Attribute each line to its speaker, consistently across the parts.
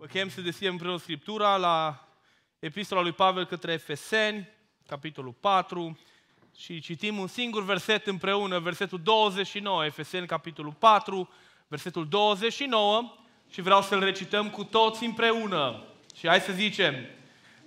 Speaker 1: Vă chem să deschidem împreună Scriptura la Epistola lui Pavel către Efeseni, capitolul 4, și citim un singur verset împreună, versetul 29, Efeseni, capitolul 4, versetul 29, și vreau să-l recităm cu toți împreună. Și hai să zicem,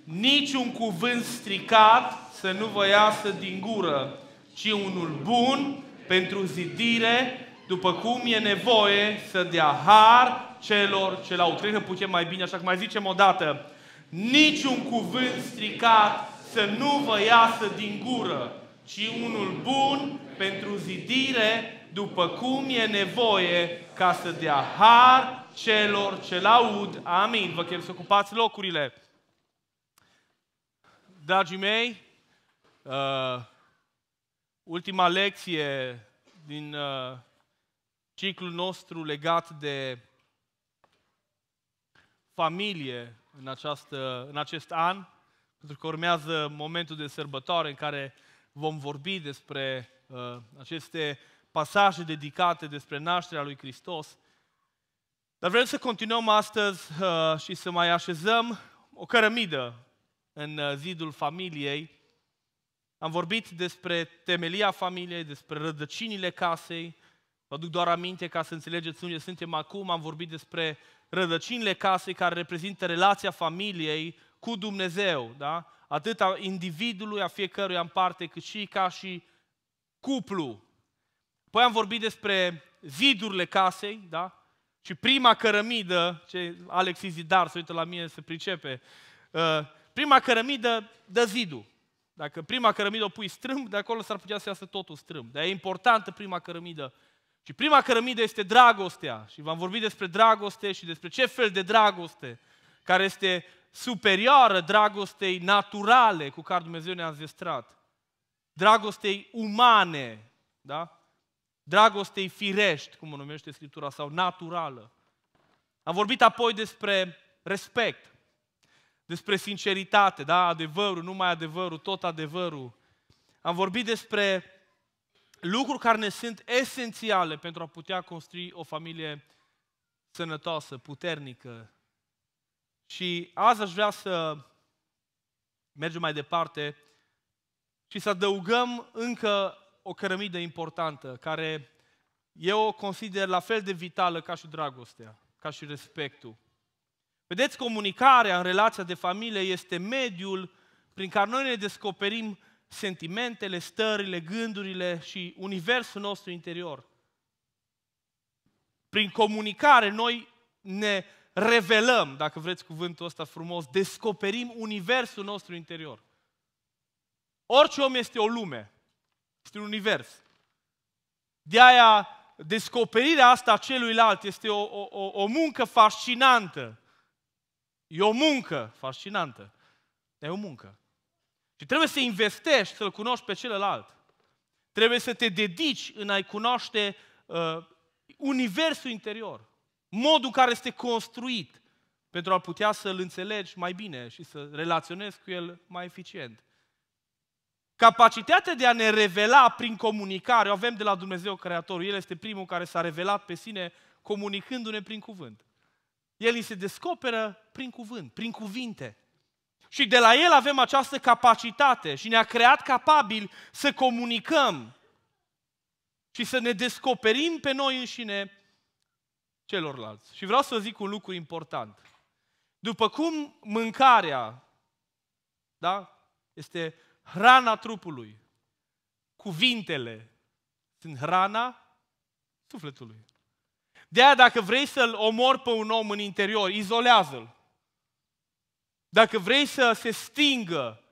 Speaker 1: niciun cuvânt stricat să nu vă iasă din gură, ci unul bun pentru zidire, după cum e nevoie să dea har celor ce l-au. trăit, putem mai bine, așa că mai zicem o dată. Niciun cuvânt stricat să nu vă iasă din gură, ci unul bun pentru zidire, după cum e nevoie, ca să dea har celor ce l-aud. Amin. Vă chem să ocupați locurile. Dragii mei, uh, ultima lecție din uh, ciclul nostru legat de familie în, această, în acest an, pentru că urmează momentul de sărbătoare în care vom vorbi despre uh, aceste pasaje dedicate despre nașterea lui Hristos. Dar vrem să continuăm astăzi uh, și să mai așezăm o cărămidă în uh, zidul familiei. Am vorbit despre temelia familiei, despre rădăcinile casei. Vă duc doar aminte ca să înțelegeți unde suntem acum. Am vorbit despre rădăcinile casei care reprezintă relația familiei cu Dumnezeu, da? atât a individului, a fiecăruia în parte, cât și ca și cuplu. Păi am vorbit despre zidurile casei, da? Și prima cărămidă, ce Alex Zidar se uită la mine, se pricepe, uh, prima cărămidă dă zidul. Dacă prima cărămidă o pui strâmb, de acolo s-ar putea să iasă totul strâmb. Dar e importantă prima cărămidă și prima cărămidă este dragostea. Și v-am vorbit despre dragoste și despre ce fel de dragoste care este superioară dragostei naturale cu care Dumnezeu ne-a zestrat. Dragostei umane, da? Dragostei firești, cum o numește Scriptura, sau naturală. Am vorbit apoi despre respect, despre sinceritate, da? Adevărul, numai adevărul, tot adevărul. Am vorbit despre lucruri care ne sunt esențiale pentru a putea construi o familie sănătoasă, puternică. Și azi aș vrea să mergem mai departe și să adăugăm încă o cărămidă importantă, care eu o consider la fel de vitală ca și dragostea, ca și respectul. Vedeți, comunicarea în relația de familie este mediul prin care noi ne descoperim sentimentele, stările, gândurile și universul nostru interior. Prin comunicare noi ne revelăm, dacă vreți cuvântul ăsta frumos, descoperim universul nostru interior. Orice om este o lume, este un univers. De aia descoperirea asta a celuilalt este o, o, o muncă fascinantă. E o muncă fascinantă. E o muncă. Și trebuie să investești să-l cunoști pe celălalt. Trebuie să te dedici în a-i cunoaște uh, universul interior, modul care este construit, pentru a putea să-l înțelegi mai bine și să relaționezi cu el mai eficient. Capacitatea de a ne revela prin comunicare o avem de la Dumnezeu Creatorul. El este primul care s-a revelat pe sine comunicându-ne prin cuvânt. El îi se descoperă prin cuvânt, prin cuvinte. Și de la El avem această capacitate și ne-a creat capabil să comunicăm și să ne descoperim pe noi înșine celorlalți. Și vreau să zic un lucru important. După cum mâncarea da, este hrana trupului, cuvintele sunt hrana sufletului. De aia dacă vrei să-l omori pe un om în interior, izolează-l dacă vrei să se stingă,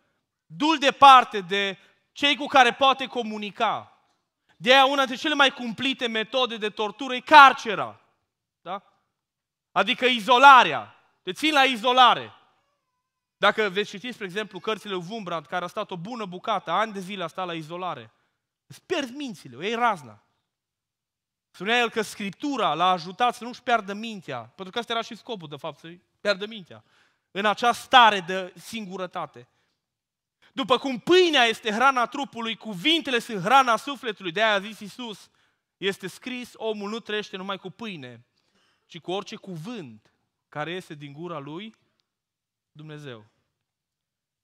Speaker 1: dul departe de cei cu care poate comunica. De aia una dintre cele mai cumplite metode de tortură e carcera. Da? Adică izolarea. Te țin la izolare. Dacă veți citi, spre exemplu, cărțile lui Wumbrand, care a stat o bună bucată, ani de zile a stat la izolare, îți pierzi mințile, o iei razna. Spunea el că Scriptura l-a ajutat să nu-și piardă mintea, pentru că asta era și scopul, de fapt, să-i piardă mintea în această stare de singurătate. După cum pâinea este hrana trupului, cuvintele sunt hrana sufletului. De aia a zis Iisus, este scris, omul nu trăiește numai cu pâine, ci cu orice cuvânt care iese din gura lui Dumnezeu.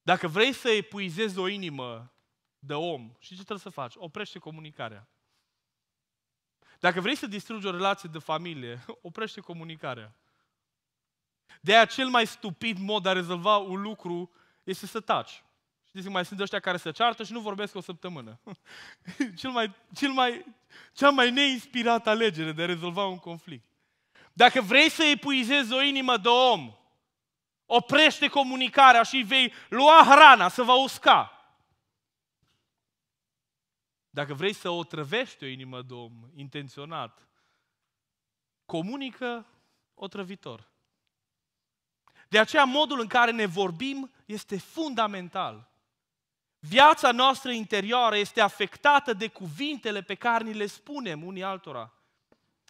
Speaker 1: Dacă vrei să epuizezi o inimă de om, și ce trebuie să faci? Oprește comunicarea. Dacă vrei să distrugi o relație de familie, oprește comunicarea. De aia cel mai stupid mod de a rezolva un lucru este să taci. Știți, mai sunt ăștia care se ceartă și nu vorbesc o săptămână. cel mai, cel mai, cea mai neinspirată alegere de a rezolva un conflict. Dacă vrei să epuizezi o inimă de om, oprește comunicarea și vei lua hrana să va usca. Dacă vrei să o trăvești o inimă de om intenționat, comunică otrăvitor. De aceea modul în care ne vorbim este fundamental. Viața noastră interioară este afectată de cuvintele pe care ni le spunem unii altora.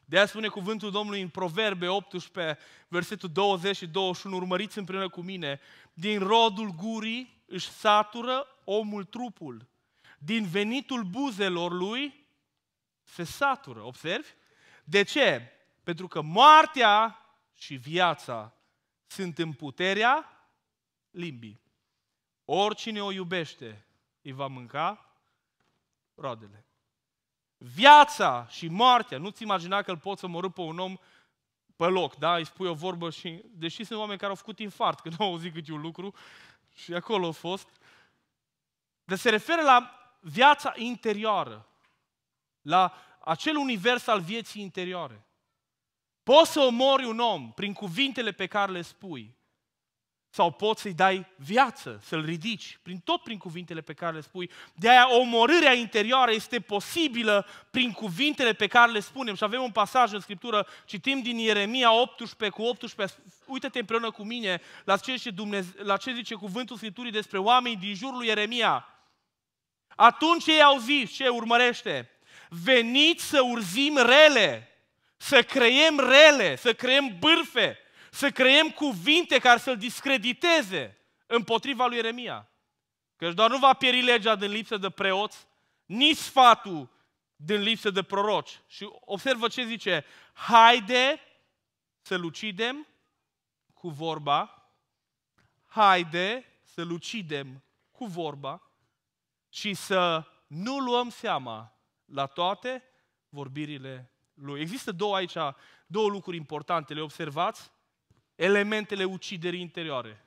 Speaker 1: De aia spune cuvântul Domnului în Proverbe 18, versetul 20 și 21, urmăriți împreună cu mine, din rodul gurii își satură omul trupul, din venitul buzelor lui se satură. Observi? De ce? Pentru că moartea și viața sunt în puterea limbii. Oricine o iubește îi va mânca roadele. Viața și moartea, nu-ți imagina că îl poți să omorâ pe un om pe loc, da? Îi spui o vorbă și, deși sunt oameni care au făcut infart, când au auzit câte un lucru și acolo au fost, dar se referă la viața interioară, la acel univers al vieții interioare. Poți să omori un om prin cuvintele pe care le spui sau poți să-i dai viață, să-l ridici, prin tot prin cuvintele pe care le spui. De aia omorârea interioară este posibilă prin cuvintele pe care le spunem. Și avem un pasaj în Scriptură, citim din Ieremia 18 cu 18, uite-te împreună cu mine la ce zice, Dumnezeu, la ce zice cuvântul Scripturii despre oamenii din jurul lui Ieremia. Atunci ei au zis, ce urmărește? Veniți să urzim rele să creem rele, să creem bârfe, să creem cuvinte care să-l discrediteze împotriva lui Eremia. Căci doar nu va pieri legea din lipsă de preoți, nici sfatul din lipsă de proroci. Și observă ce zice, haide să-l ucidem cu vorba, haide să-l ucidem cu vorba și să nu luăm seama la toate vorbirile lui. Există două aici, două lucruri importante, le observați? Elementele uciderii interioare.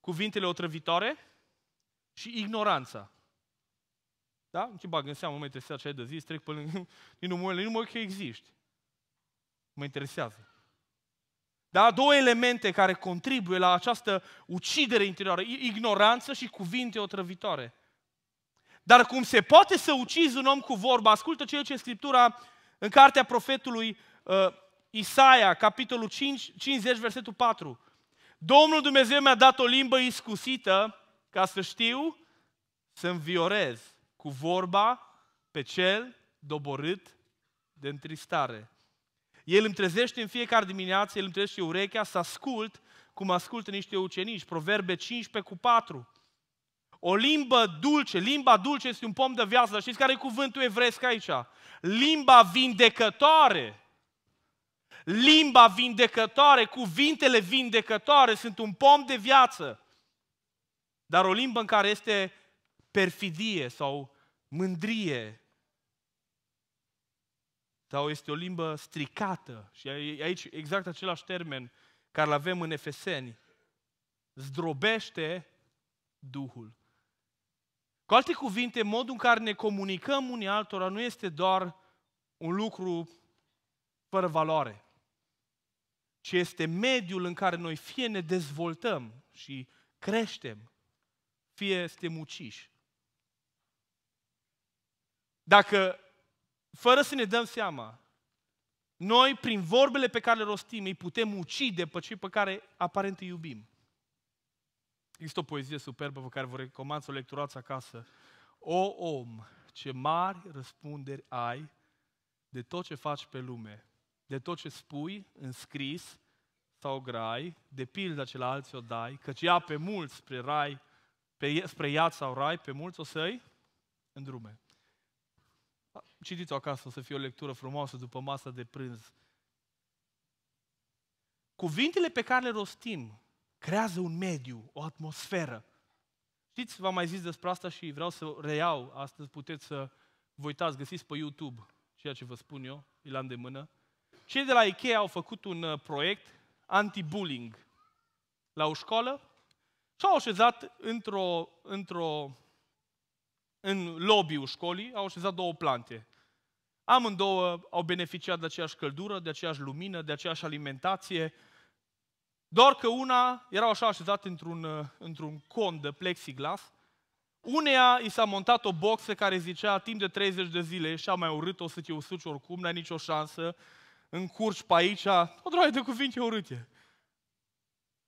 Speaker 1: Cuvintele otrăvitoare și ignoranța. Da? te bag în seamă, mă interesează ce ai de zis, trec pe lângă, nu mă, nu mă că existi. Mă interesează. Da? Două elemente care contribuie la această ucidere interioară, ignoranță și cuvinte otrăvitoare. Dar cum se poate să ucizi un om cu vorba, ascultă ceea ce Scriptura în cartea profetului uh, Isaia, capitolul 5, 50, versetul 4. Domnul Dumnezeu mi-a dat o limbă iscusită ca să știu să înviorez cu vorba pe cel doborât de întristare. El îmi trezește în fiecare dimineață, el îmi trezește urechea să ascult cum ascultă niște ucenici. Proverbe 15 cu 4. O limbă dulce, limba dulce este un pom de viață, dar știți care e cuvântul evresc aici? Limba vindecătoare. Limba vindecătoare, cuvintele vindecătoare sunt un pom de viață. Dar o limbă în care este perfidie sau mândrie sau este o limbă stricată. Și aici exact același termen care îl avem în Efeseni. Zdrobește Duhul. Cu alte cuvinte, modul în care ne comunicăm unii altora nu este doar un lucru fără valoare, ci este mediul în care noi fie ne dezvoltăm și creștem, fie suntem uciși. Dacă, fără să ne dăm seama, noi, prin vorbele pe care le rostim, îi putem ucide pe cei pe care aparent îi iubim. Există o poezie superbă pe care vă recomand să o lecturați acasă. O om, ce mari răspunderi ai de tot ce faci pe lume, de tot ce spui în scris sau grai, de pilda ce la alții o dai, căci ia pe mulți spre rai, pe, spre iad sau rai, pe mulți o să-i îndrume. Citiți-o acasă, o să fie o lectură frumoasă după masa de prânz. Cuvintele pe care le rostim creează un mediu, o atmosferă. Știți, v-am mai zis despre asta și vreau să reiau astăzi, puteți să vă uitați, găsiți pe YouTube ceea ce vă spun eu, am de mână. Cei de la Ikea au făcut un uh, proiect anti-bullying la o școală și au așezat într-o, într-o, în lobby-ul școlii, au așezat două plante. Amândouă au beneficiat de aceeași căldură, de aceeași lumină, de aceeași alimentație, doar că una erau așa așezate într-un, uh, într-un con de plexiglas, uneia i s-a montat o boxă care zicea, timp de 30 de zile, și-a mai urât, o să te usuci oricum, n-ai nicio șansă, încurci pe aici, o droaie de cuvinte urâte.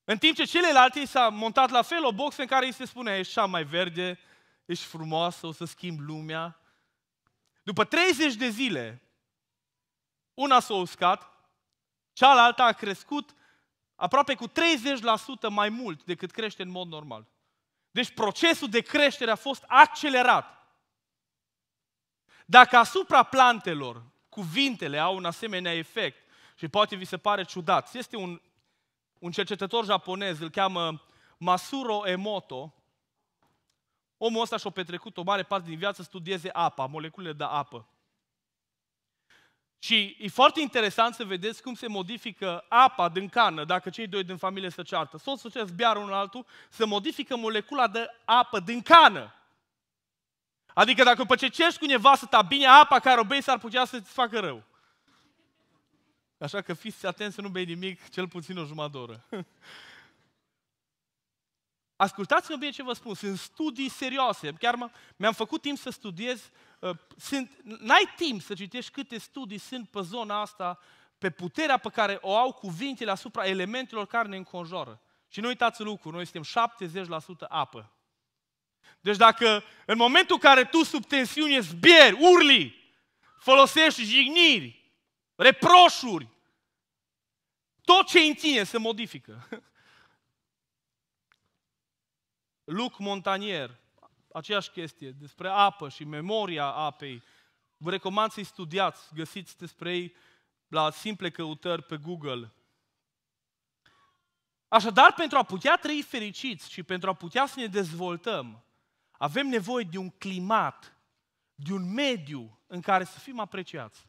Speaker 1: În timp ce celelalte i s-a montat la fel o boxă în care îi se spune, ești cea mai verde, ești frumoasă, o să schimbi lumea. După 30 de zile, una s-a uscat, cealaltă a crescut aproape cu 30% mai mult decât crește în mod normal. Deci procesul de creștere a fost accelerat. Dacă asupra plantelor cuvintele au un asemenea efect și poate vi se pare ciudat, este un, un cercetător japonez, îl cheamă Masuro Emoto, omul ăsta și-a petrecut o mare parte din viață studieze apa, moleculele de apă. Și e foarte interesant să vedeți cum se modifică apa din cană, dacă cei doi din familie se ceartă. să acest biar unul altul, se modifică molecula de apă din cană. Adică dacă după ce ceri cu nevastă ta bine, apa care o bei s-ar putea să-ți facă rău. Așa că fiți atenți să nu bei nimic, cel puțin o jumătate de oră. Ascultați-mă bine ce vă spun, sunt studii serioase, chiar mi-am făcut timp să studiez, uh, sunt, n-ai timp să citești câte studii sunt pe zona asta, pe puterea pe care o au cuvintele asupra elementelor care ne înconjoară. Și nu uitați lucru, noi suntem 70% apă. Deci dacă în momentul în care tu sub tensiune zbieri, urli, folosești jigniri, reproșuri, tot ce în tine se modifică. Luc Montanier, aceeași chestie, despre apă și memoria apei. Vă recomand să-i studiați, găsiți despre ei la simple căutări pe Google. Așadar, pentru a putea trăi fericiți și pentru a putea să ne dezvoltăm, avem nevoie de un climat, de un mediu în care să fim apreciați.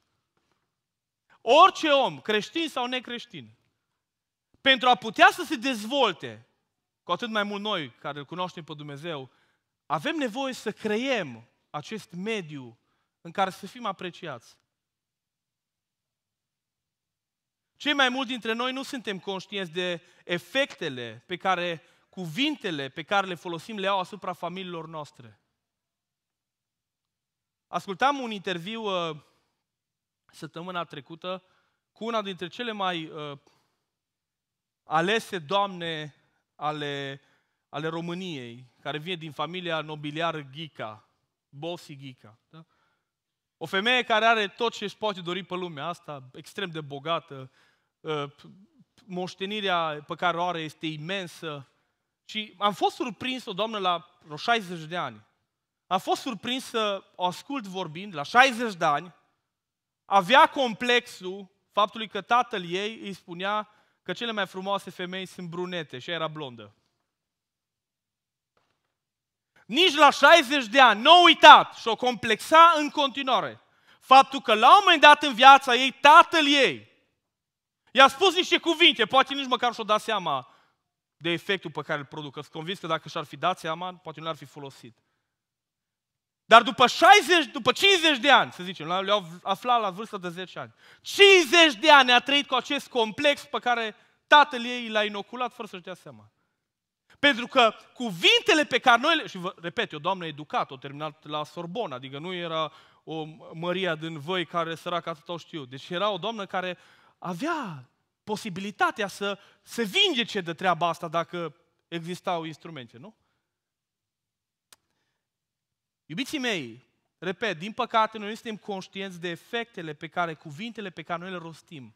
Speaker 1: Orice om, creștin sau necreștin, pentru a putea să se dezvolte, cu atât mai mult noi care îl cunoaștem pe Dumnezeu, avem nevoie să creiem acest mediu în care să fim apreciați. Cei mai mulți dintre noi nu suntem conștienți de efectele pe care cuvintele pe care le folosim le au asupra familiilor noastre. Ascultam un interviu uh, săptămâna trecută cu una dintre cele mai uh, alese doamne ale, ale României, care vine din familia nobiliară Ghica, Bosi Ghica. Da? O femeie care are tot ce își poate dori pe lumea asta, extrem de bogată, ă, moștenirea pe care o are este imensă. Și am fost surprins o doamnă la 60 de ani. Am fost surprins să o ascult vorbind la 60 de ani. Avea complexul faptului că tatăl ei îi spunea că cele mai frumoase femei sunt brunete și era blondă. Nici la 60 de ani nu a uitat și o complexa în continuare. Faptul că la un moment dat în viața ei, tatăl ei, i-a spus niște cuvinte, poate nici măcar și-o da seama de efectul pe care îl producă. Sunt convins că dacă și-ar fi dat seama, poate nu l-ar fi folosit. Dar după 60, după 50 de ani, să zicem, le-au aflat la vârsta de 10 ani, 50 de ani a trăit cu acest complex pe care tatăl ei l-a inoculat fără să-și dea seama. Pentru că cuvintele pe care noi le... Și vă, repet, eu doamnă educată, o terminat la Sorbona, adică nu era o Maria din voi care săracă atât o știu. Deci era o doamnă care avea posibilitatea să se vindece de treaba asta dacă existau instrumente, nu? Iubiții mei, repet, din păcate noi nu suntem conștienți de efectele pe care, cuvintele pe care noi le rostim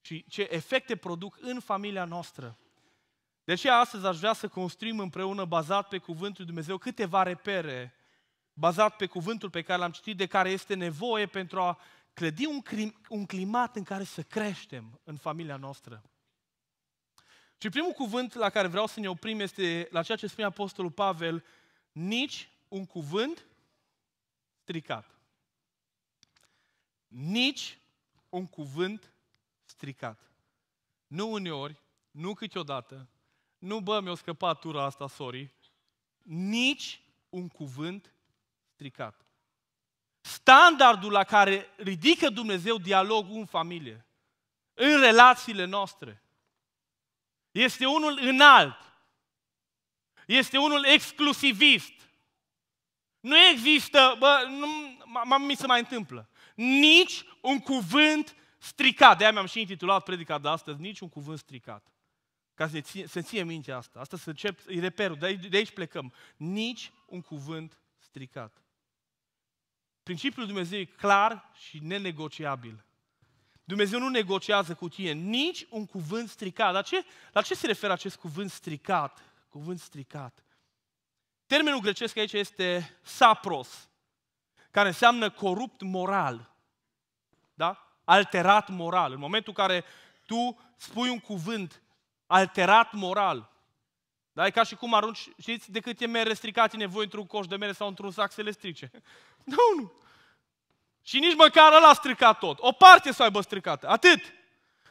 Speaker 1: și ce efecte produc în familia noastră. De aceea astăzi aș vrea să construim împreună, bazat pe Cuvântul Dumnezeu, câteva repere, bazat pe Cuvântul pe care l-am citit, de care este nevoie pentru a clădi un, clim, un climat în care să creștem în familia noastră. Și primul cuvânt la care vreau să ne oprim este la ceea ce spune Apostolul Pavel, nici un cuvânt stricat. Nici un cuvânt stricat. Nu uneori, nu câteodată, nu bă, mi-a scăpat tura asta, sorry, nici un cuvânt stricat. Standardul la care ridică Dumnezeu dialogul în familie, în relațiile noastre, este unul înalt, este unul exclusivist, nu există, bă, nu, m am mi se mai întâmplă. Nici un cuvânt stricat. De-aia mi-am și intitulat predica de astăzi, nici un cuvânt stricat. Ca să ție, să ție minte asta. Asta să încep, e reperul, de aici, de aici plecăm. Nici un cuvânt stricat. Principiul Dumnezeu e clar și nenegociabil. Dumnezeu nu negociază cu tine nici un cuvânt stricat. La ce, la ce se referă acest cuvânt stricat? Cuvânt stricat. Termenul grecesc aici este sapros, care înseamnă corupt moral. Da? Alterat moral. În momentul în care tu spui un cuvânt alterat moral, da? E ca și cum arunci, știți, de cât e mere e nevoie într-un coș de mere sau într-un sac să le strice. Nu, nu. Și nici măcar ăla a stricat tot. O parte să aibă stricată. Atât.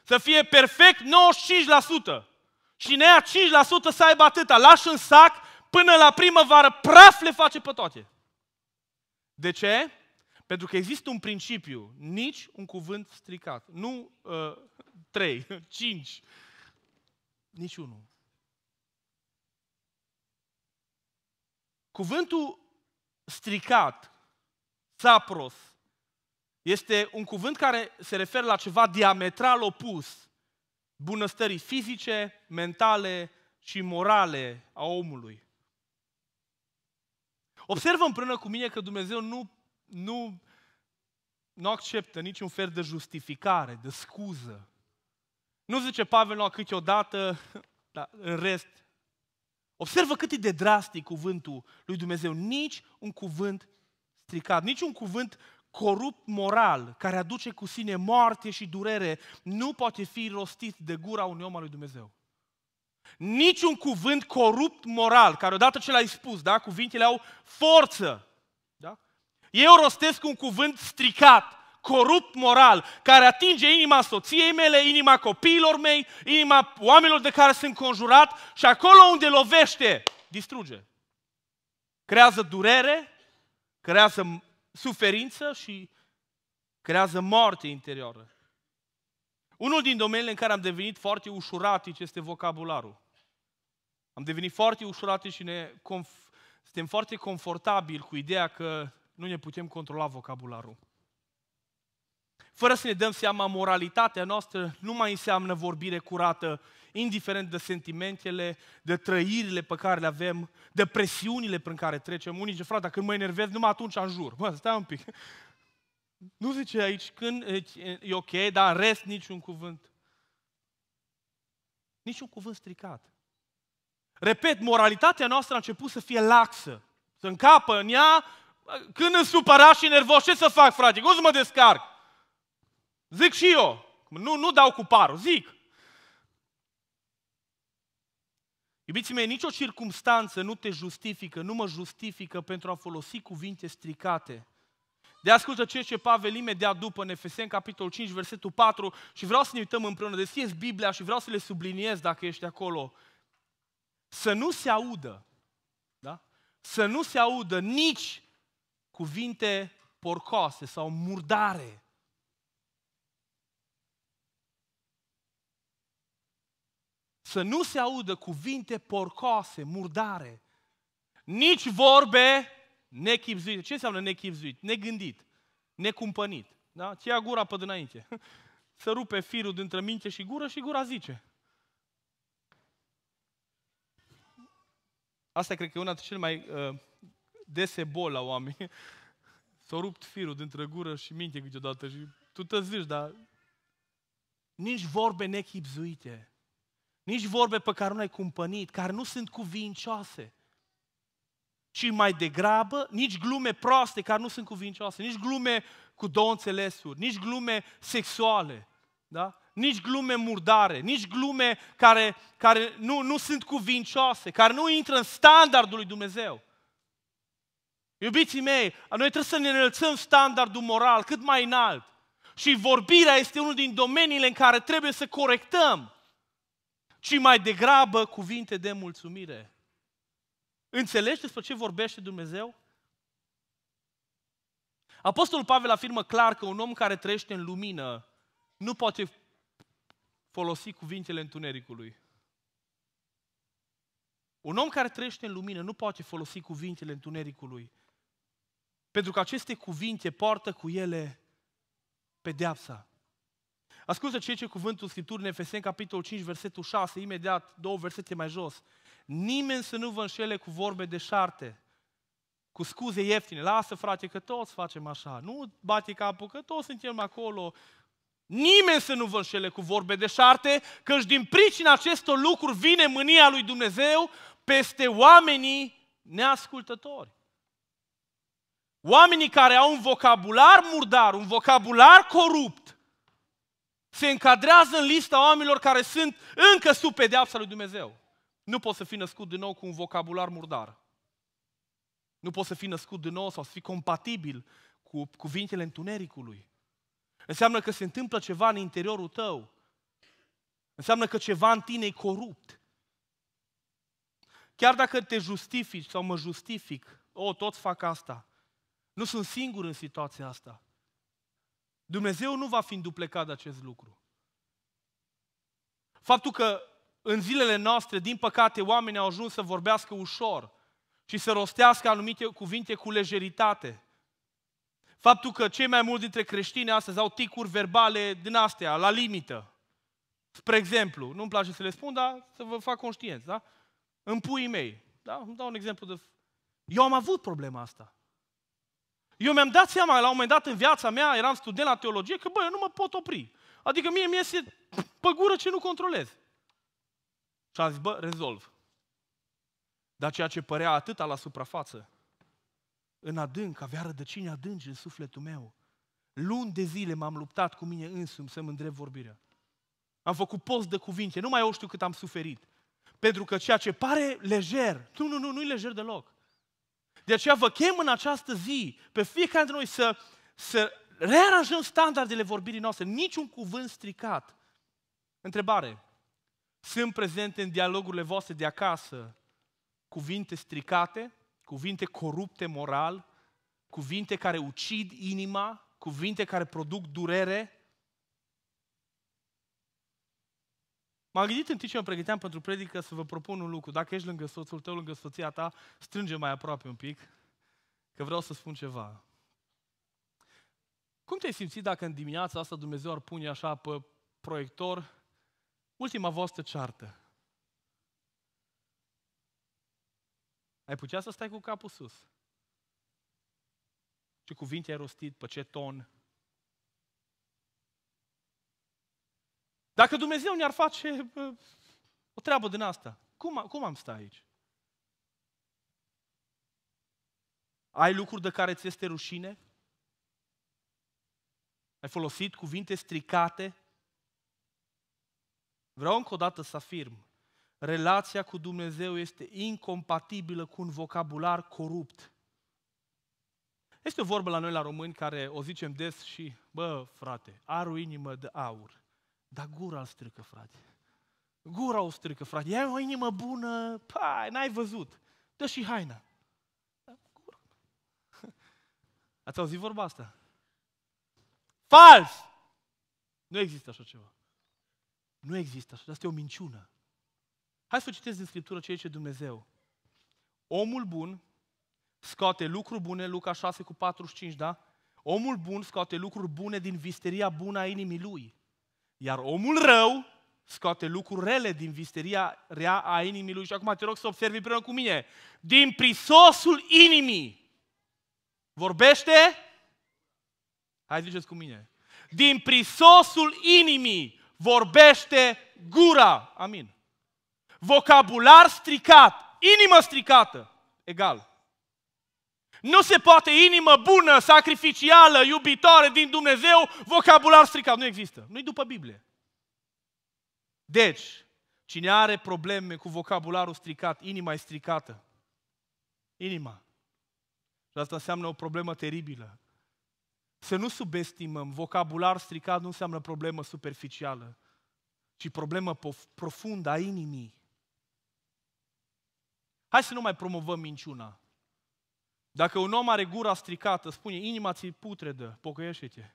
Speaker 1: Să fie perfect 95%. Și nea 5% să aibă atâta. Lași în sac până la primăvară, praf le face pe toate. De ce? Pentru că există un principiu, nici un cuvânt stricat. Nu uh, trei, cinci, nici unul. Cuvântul stricat, sapros, este un cuvânt care se referă la ceva diametral opus bunăstării fizice, mentale și morale a omului. Observă împreună cu mine că Dumnezeu nu, nu, nu acceptă niciun fel de justificare, de scuză. Nu zice Pavel a câteodată, dar în rest. Observă cât e de drastic cuvântul lui Dumnezeu. Nici un cuvânt stricat, nici un cuvânt corupt moral care aduce cu sine moarte și durere nu poate fi rostit de gura unui om al lui Dumnezeu. Niciun cuvânt corupt moral, care odată ce l-ai spus, da, cuvintele au forță. Da? Eu rostesc un cuvânt stricat, corupt moral, care atinge inima soției mele, inima copiilor mei, inima oamenilor de care sunt conjurat și acolo unde lovește, distruge. Creează durere, creează suferință și creează moarte interioară. Unul din domeniile în care am devenit foarte ușuratici este vocabularul. Am devenit foarte ușuratici și ne conf- suntem foarte confortabili cu ideea că nu ne putem controla vocabularul. Fără să ne dăm seama, moralitatea noastră nu mai înseamnă vorbire curată, indiferent de sentimentele, de trăirile pe care le avem, de presiunile prin care trecem. Unii zice, frate, când mă enervez, numai atunci jur. Bă, stai un pic. Nu zice aici când e ok, dar în rest niciun cuvânt. Niciun cuvânt stricat. Repet, moralitatea noastră a început să fie laxă. Să încapă în ea când îmi supăra și nervos. Ce să fac, frate? Cum să mă descarc? Zic și eu. Nu, nu dau cu parul, zic. Iubiții mei, nicio circumstanță nu te justifică, nu mă justifică pentru a folosi cuvinte stricate de ascultă ce ce Pavel imediat după în Efeseni, capitolul 5, versetul 4 și vreau să ne uităm împreună. Deschizi deci, Biblia și vreau să le subliniez dacă ești acolo. Să nu se audă, da? Să nu se audă nici cuvinte porcoase sau murdare. Să nu se audă cuvinte porcoase, murdare. Nici vorbe Nechipzuit. Ce înseamnă nechipzuit? Negândit, necumpănit. Da? Ți ia gura pe dinainte. Să rupe firul dintre minte și gură și gura zice. Asta cred că e una dintre cele mai uh, dese boli la oameni. S-a rupt firul dintre gură și minte câteodată și tu te zici, dar nici vorbe nechipzuite, nici vorbe pe care nu ai cumpănit, care nu sunt cuvincioase ci mai degrabă nici glume proaste care nu sunt cuvincioase, nici glume cu două înțelesuri, nici glume sexuale, da? nici glume murdare, nici glume care, care nu, nu sunt cuvincioase, care nu intră în standardul lui Dumnezeu. Iubiții mei, noi trebuie să ne înălțăm standardul moral cât mai înalt. Și vorbirea este unul din domeniile în care trebuie să corectăm, ci mai degrabă cuvinte de mulțumire. Înțelegi despre ce vorbește Dumnezeu? Apostolul Pavel afirmă clar că un om care trăiește în lumină nu poate folosi cuvintele întunericului. Un om care trăiește în lumină nu poate folosi cuvintele întunericului, pentru că aceste cuvinte poartă cu ele pedeapsa Ascultă ce ce cuvântul Scripturii în capitolul 5, versetul 6, imediat două versete mai jos. Nimeni să nu vă înșele cu vorbe de șarte, cu scuze ieftine. Lasă, frate, că toți facem așa. Nu bate capul, că toți suntem acolo. Nimeni să nu vă înșele cu vorbe de șarte, căci din pricina acestor lucruri vine mânia lui Dumnezeu peste oamenii neascultători. Oamenii care au un vocabular murdar, un vocabular corupt, se încadrează în lista oamenilor care sunt încă sub pedeapsa lui Dumnezeu. Nu poți să fii născut din nou cu un vocabular murdar. Nu poți să fii născut din nou sau să fii compatibil cu cuvintele întunericului. Înseamnă că se întâmplă ceva în interiorul tău. Înseamnă că ceva în tine e corupt. Chiar dacă te justifici sau mă justific, o, oh, toți fac asta, nu sunt singur în situația asta. Dumnezeu nu va fi înduplecat de acest lucru. Faptul că în zilele noastre, din păcate, oamenii au ajuns să vorbească ușor și să rostească anumite cuvinte cu lejeritate. Faptul că cei mai mulți dintre creștini astăzi au ticuri verbale din astea, la limită. Spre exemplu, nu-mi place să le spun, dar să vă fac conștienți, da? În puii mei, da? Îmi dau un exemplu de... Eu am avut problema asta. Eu mi-am dat seama la un moment dat în viața mea, eram student la teologie, că bă, eu nu mă pot opri. Adică mie mi iese pe gură ce nu controlez. Și am zis, bă, rezolv. Dar ceea ce părea atâta la suprafață, în adânc, avea rădăcini adânci în sufletul meu. Luni de zile m-am luptat cu mine însumi să-mi îndrept vorbirea. Am făcut post de cuvinte, nu mai eu știu cât am suferit. Pentru că ceea ce pare lejer, nu, nu, nu, nu-i lejer deloc. De aceea vă chem în această zi pe fiecare dintre noi să, să rearanjăm standardele vorbirii noastre, niciun cuvânt stricat. Întrebare. Sunt prezente în dialogurile voastre de acasă cuvinte stricate, cuvinte corupte moral, cuvinte care ucid inima, cuvinte care produc durere, M-am gândit în timp ce mă pregăteam pentru predică să vă propun un lucru. Dacă ești lângă soțul tău, lângă soția ta, strânge mai aproape un pic, că vreau să spun ceva. Cum te-ai simțit dacă în dimineața asta Dumnezeu ar pune așa pe proiector ultima voastră ceartă? Ai putea să stai cu capul sus? Ce cuvinte ai rostit, pe ce ton, Dacă Dumnezeu ne-ar face o treabă din asta, cum, cum am sta aici? Ai lucruri de care ți este rușine? Ai folosit cuvinte stricate? Vreau încă o dată să afirm, relația cu Dumnezeu este incompatibilă cu un vocabular corupt. Este o vorbă la noi la români care o zicem des și, bă, frate, are inimă de aur. Dar gura îl strică, frate. Gura o strică, frate. Ia o inimă bună, pa, n-ai văzut. Dă și haina. Gura. Ați auzit vorba asta? Fals! Nu există așa ceva. Nu există așa. Asta e o minciună. Hai să citesc din Scriptură ce zice Dumnezeu. Omul bun scoate lucruri bune, Luca 6 cu 45, da? Omul bun scoate lucruri bune din visteria bună a inimii lui. Iar omul rău scoate lucruri rele din visteria rea a inimii lui. Și acum te rog să observi împreună cu mine. Din prisosul inimii vorbește... Hai ziceți cu mine. Din prisosul inimii vorbește gura. Amin. Vocabular stricat, inimă stricată, egal. Nu se poate inimă bună, sacrificială, iubitoare din Dumnezeu, vocabular stricat. Nu există. Nu-i după Biblie. Deci, cine are probleme cu vocabularul stricat, inima e stricată. Inima. Și asta înseamnă o problemă teribilă. Să nu subestimăm, vocabular stricat nu înseamnă problemă superficială, ci problemă profundă a inimii. Hai să nu mai promovăm minciuna. Dacă un om are gura stricată, spune, inima ți putredă, pocăiește-te.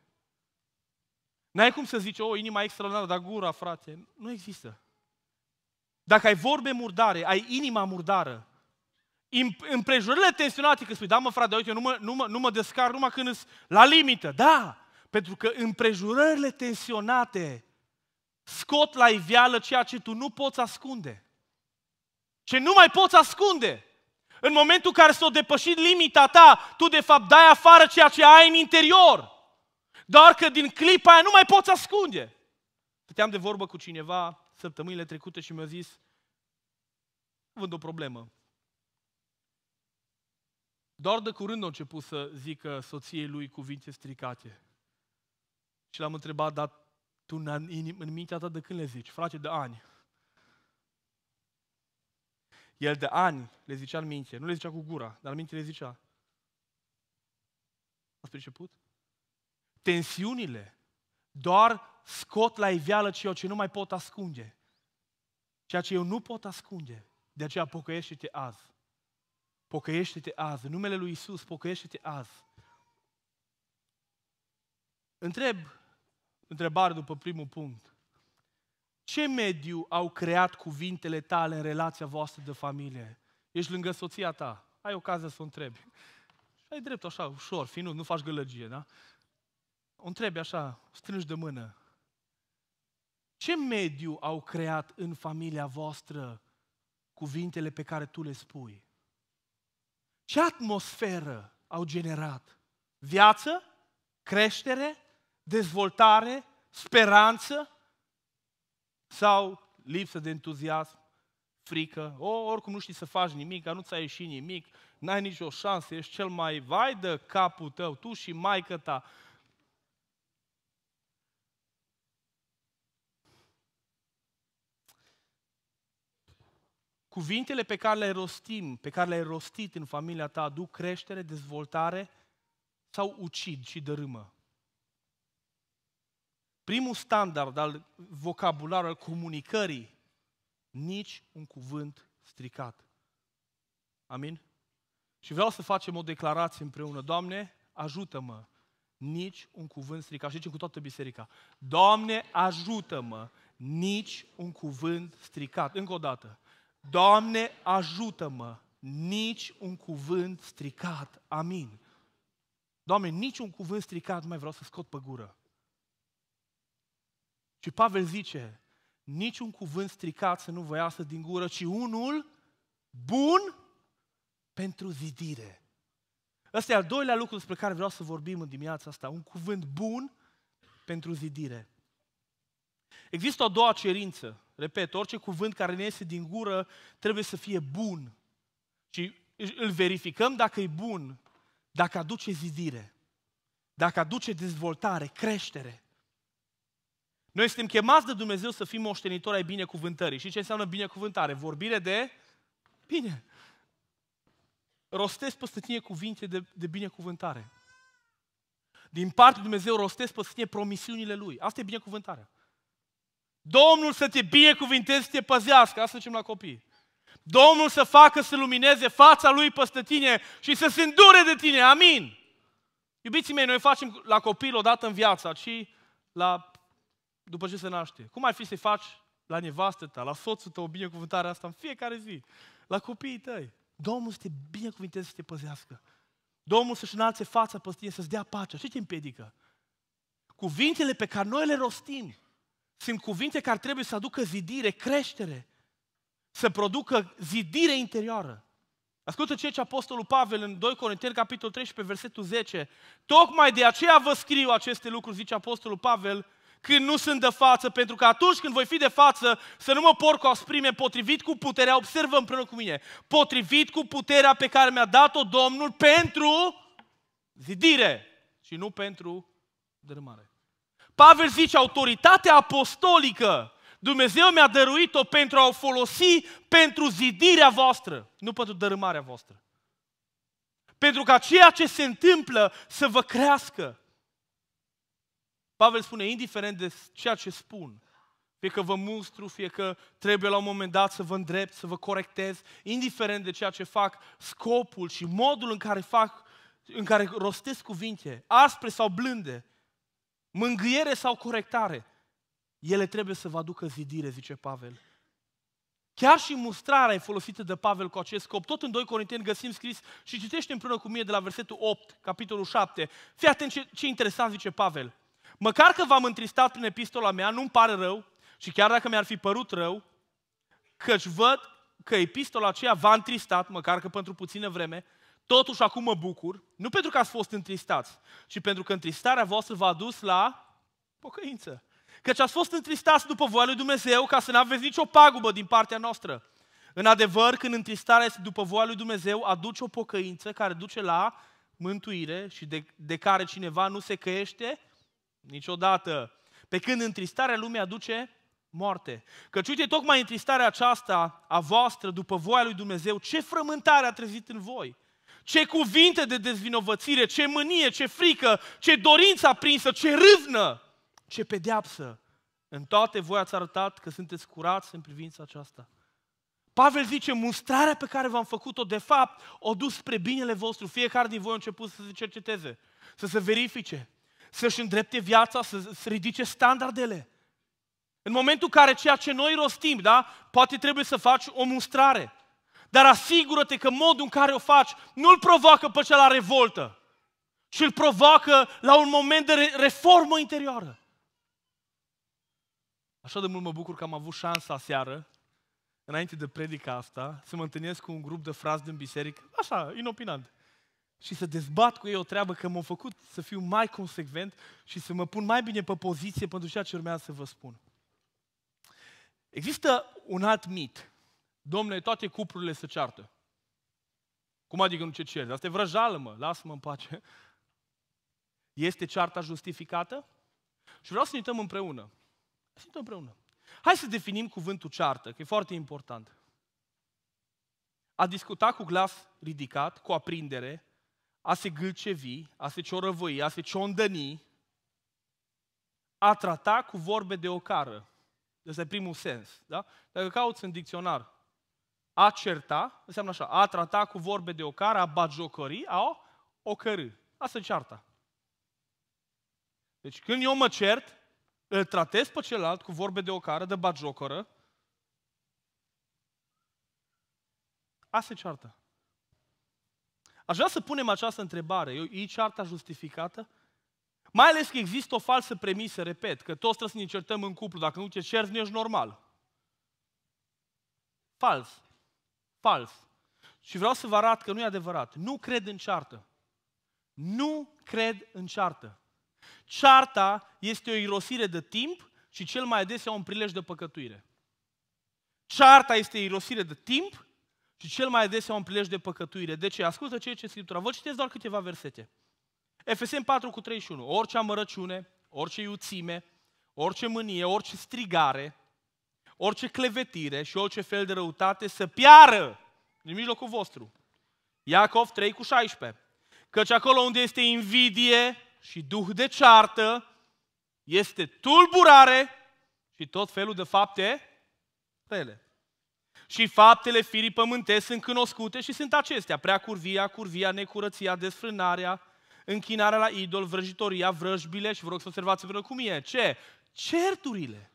Speaker 1: N-ai cum să zici, o, inima extraordinară, dar gura, frate, nu există. Dacă ai vorbe murdare, ai inima murdară, împrejurările tensionate, că spui, da mă frate, uite, nu mă, nu mă, nu mă descar numai când îți la limită, da, pentru că împrejurările tensionate scot la iveală ceea ce tu nu poți ascunde. Ce nu mai poți ascunde. În momentul în care s a depășit limita ta, tu de fapt dai afară ceea ce ai în interior. Doar că din clipa aia nu mai poți ascunde. Stăteam de vorbă cu cineva săptămânile trecute și mi-a zis, „Văd o problemă. Doar de curând a început să zică soției lui cuvinte stricate. Și l-am întrebat, dar tu în, în mintea ta de când le zici? Frate, de ani. El de ani le zicea în minte, nu le zicea cu gura, dar în minte le zicea. Ați priceput? Tensiunile doar scot la iveală ceea ce nu mai pot ascunde. Ceea ce eu nu pot ascunde. De aceea pocăiește-te azi. Pocăiește-te azi. În numele lui Isus, pocăiește-te azi. Întreb întrebare după primul punct. Ce mediu au creat cuvintele tale în relația voastră de familie? Ești lângă soția ta, ai ocazia să o întrebi. ai drept așa, ușor, finut, nu faci gălăgie, da? O întrebi așa, strângi de mână. Ce mediu au creat în familia voastră cuvintele pe care tu le spui? Ce atmosferă au generat? Viață? Creștere? Dezvoltare? Speranță? Sau lipsă de entuziasm, frică, o, oricum nu știi să faci nimic, nu ți-a ieșit nimic, n-ai nicio șansă, ești cel mai vai de capul tău, tu și maică ta. Cuvintele pe care le rostim, pe care le-ai rostit în familia ta, aduc creștere, dezvoltare sau ucid și dărâmă? Primul standard al vocabularului, al comunicării, nici un cuvânt stricat. Amin? Și vreau să facem o declarație împreună. Doamne, ajută-mă, nici un cuvânt stricat. Și zicem cu toată biserica. Doamne, ajută-mă, nici un cuvânt stricat. Încă o dată. Doamne, ajută-mă, nici un cuvânt stricat. Amin. Doamne, nici un cuvânt stricat nu mai vreau să scot pe gură. Și Pavel zice, niciun cuvânt stricat să nu vă iasă din gură, ci unul bun pentru zidire. Ăsta e al doilea lucru despre care vreau să vorbim în dimineața asta, un cuvânt bun pentru zidire. Există o doua cerință, repet, orice cuvânt care ne iese din gură trebuie să fie bun. Și îl verificăm dacă e bun, dacă aduce zidire, dacă aduce dezvoltare, creștere. Noi suntem chemați de Dumnezeu să fim moștenitori ai binecuvântării. Și ce înseamnă binecuvântare? Vorbire de bine. Rostesc peste tine cuvinte de, de binecuvântare. Din partea Dumnezeu rostesc peste tine promisiunile Lui. Asta e binecuvântarea. Domnul să te binecuvinteze, să te păzească. Asta zicem la copii. Domnul să facă să lumineze fața Lui peste tine și să se îndure de tine. Amin. Iubiții mei, noi facem la copil odată în viața și la după ce se naște. Cum ar fi să-i faci la nevastă ta, la soțul tău, binecuvântarea asta în fiecare zi, la copiii tăi. Domnul să te binecuvânteze să te păzească. Domnul să-și înalțe fața pe tine, să-ți dea pacea. Ce te împiedică? Cuvintele pe care noi le rostim sunt cuvinte care trebuie să aducă zidire, creștere, să producă zidire interioară. Ascultă ceea ce Apostolul Pavel în 2 Corinteni, capitolul 13, versetul 10. Tocmai de aceea vă scriu aceste lucruri, zice Apostolul Pavel, când nu sunt de față, pentru că atunci când voi fi de față, să nu mă porc cu asprime, potrivit cu puterea, observă împreună cu mine, potrivit cu puterea pe care mi-a dat-o Domnul pentru zidire și nu pentru dărâmare. Pavel zice, autoritatea apostolică, Dumnezeu mi-a dăruit-o pentru a o folosi pentru zidirea voastră, nu pentru dărâmarea voastră. Pentru ca ceea ce se întâmplă să vă crească. Pavel spune, indiferent de ceea ce spun, fie că vă mustru, fie că trebuie la un moment dat să vă îndrept, să vă corectez, indiferent de ceea ce fac, scopul și modul în care fac, în care rostesc cuvinte, aspre sau blânde, mângâiere sau corectare, ele trebuie să vă aducă zidire, zice Pavel. Chiar și mustrarea e folosită de Pavel cu acest scop. Tot în 2 Corinteni găsim scris și citește împreună cu mine de la versetul 8, capitolul 7. Fii atent ce, ce interesant zice Pavel. Măcar că v-am întristat prin epistola mea, nu-mi pare rău, și chiar dacă mi-ar fi părut rău, căci văd că epistola aceea v-a întristat, măcar că pentru puțină vreme, totuși acum mă bucur, nu pentru că ați fost întristați, ci pentru că întristarea voastră v-a dus la pocăință. Căci ați fost întristați după voia lui Dumnezeu ca să nu aveți nicio pagubă din partea noastră. În adevăr, când întristarea este după voia lui Dumnezeu, aduce o pocăință care duce la mântuire și de, de care cineva nu se căiește Niciodată. Pe când întristarea lumii aduce moarte. Căci uite, tocmai întristarea aceasta a voastră după voia lui Dumnezeu, ce frământare a trezit în voi. Ce cuvinte de dezvinovățire, ce mânie, ce frică, ce dorință aprinsă, ce râvnă, ce pedeapsă. În toate voi ați arătat că sunteți curați în privința aceasta. Pavel zice, mustrarea pe care v-am făcut-o, de fapt, o dus spre binele vostru. Fiecare din voi a început să se cerceteze, să se verifice să-și îndrepte viața, să, să ridice standardele. În momentul în care ceea ce noi rostim, da, poate trebuie să faci o mustrare. Dar asigură-te că modul în care o faci nu-l provoacă pe cel la revoltă, ci îl provoacă la un moment de reformă interioară. Așa de mult mă bucur că am avut șansa seară, înainte de predica asta, să mă întâlnesc cu un grup de frați din biserică, așa, inopinant și să dezbat cu ei o treabă că m-au făcut să fiu mai consecvent și să mă pun mai bine pe poziție pentru ceea ce urmează să vă spun. Există un alt mit. Domnule, toate cuplurile se ceartă. Cum adică nu ce ceri? Asta e vrăjală, mă, lasă-mă în pace. Este cearta justificată? Și vreau să ne uităm împreună. Să ne uităm împreună. Hai să definim cuvântul ceartă, că e foarte important. A discuta cu glas ridicat, cu aprindere, a se gâlcevi, a se ciorăvăi, a se ciondăni, a trata cu vorbe de ocară. Ăsta e primul sens. Da? Dacă cauți în dicționar a certa, înseamnă așa, a trata cu vorbe de ocară, a bagiocări, a ocărâ. Asta e cearta. Deci când eu mă cert, îl tratez pe celălalt cu vorbe de ocară, de bagiocără, asta e ceartă. Aș vrea să punem această întrebare. E cearta justificată? Mai ales că există o falsă premisă, repet, că toți trebuie să ne certăm în cuplu. Dacă nu te cerți, nu ești normal. Fals. Fals. Și vreau să vă arăt că nu e adevărat. Nu cred în ceartă. Nu cred în ceartă. Cearta este o irosire de timp și cel mai adesea un prilej de păcătuire. Cearta este irosire de timp și cel mai adesea un prilej de păcătuire. De ce? Ascultă e ce Scriptura. Vă citesc doar câteva versete. Efeseni 4 cu 31. Orice amărăciune, orice iuțime, orice mânie, orice strigare, orice clevetire și orice fel de răutate să piară din mijlocul vostru. Iacov 3 cu 16. Căci acolo unde este invidie și duh de ceartă, este tulburare și tot felul de fapte rele. Și faptele firii pământesc sunt cunoscute și sunt acestea. Prea curvia, curvia, necurăția, desfrânarea, închinarea la idol, vrăjitoria, vrăjbile și vă rog să observați vreo cum e: Ce? Certurile.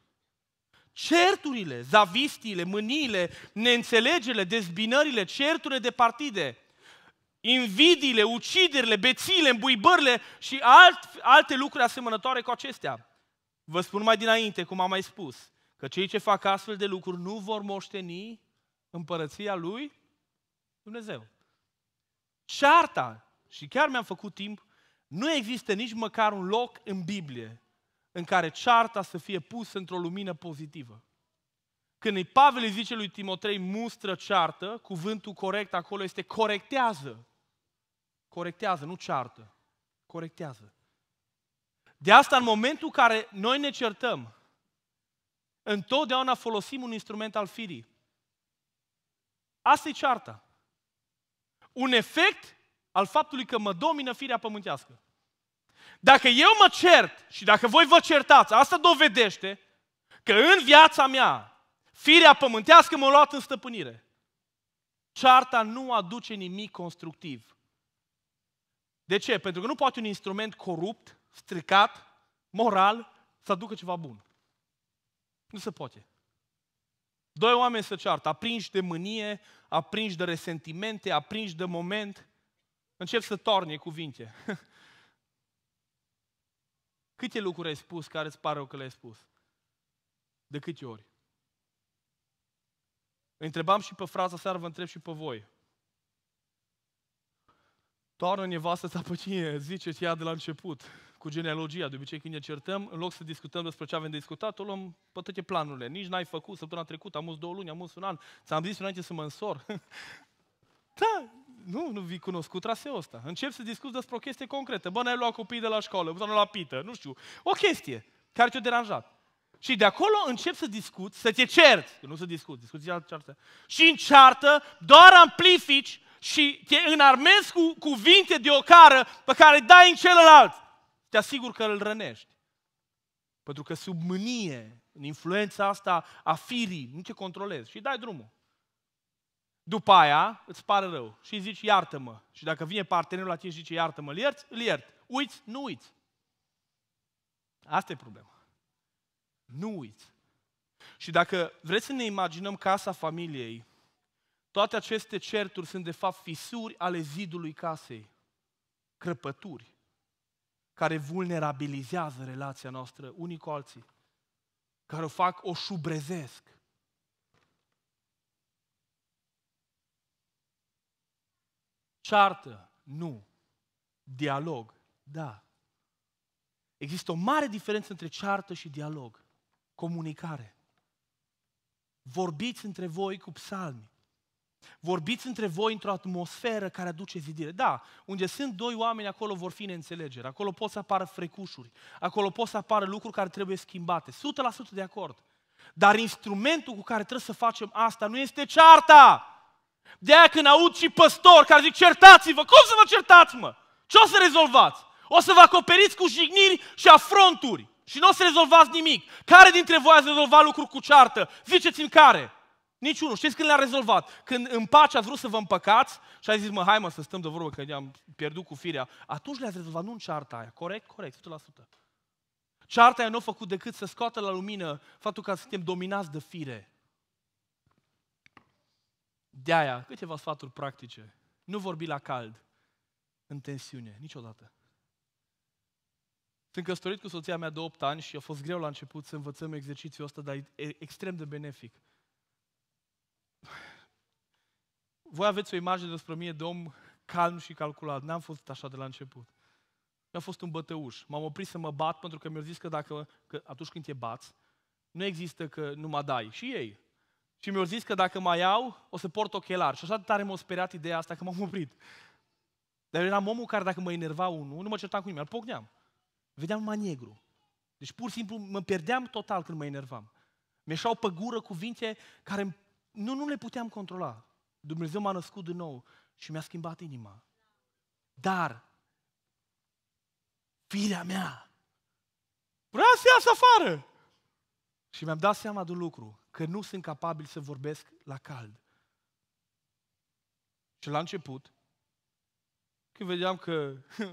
Speaker 1: Certurile, zavistiile, mâniile, neînțelegerile, dezbinările, certurile de partide, invidiile, uciderile, bețiile, îmbuibările și alt, alte lucruri asemănătoare cu acestea. Vă spun mai dinainte, cum am mai spus, că cei ce fac astfel de lucruri nu vor moșteni împărăția lui Dumnezeu. Cearta, și chiar mi-am făcut timp, nu există nici măcar un loc în Biblie în care cearta să fie pusă într-o lumină pozitivă. Când Pavel îi zice lui Timotei, mustră ceartă, cuvântul corect acolo este corectează. Corectează, nu ceartă. Corectează. De asta, în momentul în care noi ne certăm, Întotdeauna folosim un instrument al firii. Asta e cearta. Un efect al faptului că mă domină firea pământească. Dacă eu mă cert și dacă voi vă certați, asta dovedește că în viața mea firea pământească m-a luat în stăpânire. Cearta nu aduce nimic constructiv. De ce? Pentru că nu poate un instrument corupt, stricat, moral, să aducă ceva bun. Nu se poate. Doi oameni se ceartă, aprinși de mânie, aprinși de resentimente, aprinși de moment. Încep să torne cuvinte. Câte lucruri ai spus care îți pare că le-ai spus? De câte ori? Îi întrebam și pe fraza seară, vă întreb și pe voi. Toarnă nevastă ta pe cine? Ziceți ea de la început cu genealogia. De obicei când ne certăm, în loc să discutăm despre ce avem de discutat, o luăm pe toate planurile. Nici n-ai făcut săptămâna trecută, am us două luni, am us un an. Ți-am zis înainte să mă însor. da, nu, nu vi cunoscut traseul ăsta. Încep să discut despre o chestie concretă. Bă, n-ai luat copiii de la școală, nu la pită, nu știu. O chestie care te-a deranjat. Și de acolo încep să discut, să te cerți. Nu să discut discuția ceartă. Și în ceartă doar amplifici și te înarmezi cu cuvinte de ocară pe care dai în celălalt te asigur că îl rănești. Pentru că sub mânie, în influența asta a firii, nu te controlezi și dai drumul. După aia îți pare rău și zici iartă-mă. Și dacă vine partenerul la tine și zice iartă-mă, îl ierți? Îl iert. Uiți? Nu uiți. Asta e problema. Nu uiți. Și dacă vreți să ne imaginăm casa familiei, toate aceste certuri sunt de fapt fisuri ale zidului casei, crăpături care vulnerabilizează relația noastră unii cu alții, care o fac, o șubrezesc. Ceartă, nu. Dialog, da. Există o mare diferență între ceartă și dialog. Comunicare. Vorbiți între voi cu psalmi, Vorbiți între voi într-o atmosferă care aduce zidire. Da, unde sunt doi oameni, acolo vor fi neînțelegeri, acolo pot să apară frecușuri, acolo pot să apară lucruri care trebuie schimbate. 100% de acord. Dar instrumentul cu care trebuie să facem asta nu este cearta. De aia când aud și păstori care zic certați-vă, cum să vă certați mă? Ce o să rezolvați? O să vă acoperiți cu jigniri și afronturi și nu o să rezolvați nimic. Care dintre voi ați rezolvat lucruri cu ceartă? Ziceți-mi care. Niciunul. Știți când le-a rezolvat? Când în pace ați vrut să vă împăcați și ai zis, mă, hai mă să stăm de vorbă, că ne-am pierdut cu firea. Atunci le-ați rezolvat, nu în cearta aia. Corect? Corect, 100%. Cearta aia nu a făcut decât să scoată la lumină faptul că suntem dominați de fire. De aia, câteva sfaturi practice. Nu vorbi la cald, în tensiune, niciodată. Sunt căsătorit cu soția mea de 8 ani și a fost greu la început să învățăm exercițiul ăsta, dar e extrem de benefic. voi aveți o imagine despre mine de om calm și calculat. N-am fost așa de la început. Eu am fost un bătăuș. M-am oprit să mă bat pentru că mi-au zis că, dacă, că atunci când te bați, nu există că nu mă dai. Și ei. Și mi-au zis că dacă mai iau, o să port ochelari. Și așa de tare m-a speriat ideea asta că m-am oprit. Dar eram omul care dacă mă enerva unul, nu mă certam cu nimeni, îl pocneam. Vedeam numai negru. Deci pur și simplu mă pierdeam total când mă enervam. Mi-eșau pe gură cuvinte care nu, nu le puteam controla. Dumnezeu m-a născut din nou și mi-a schimbat inima. Dar firea mea vrea să iasă afară. Și mi-am dat seama de un lucru, că nu sunt capabil să vorbesc la cald. Și la început, când vedeam că a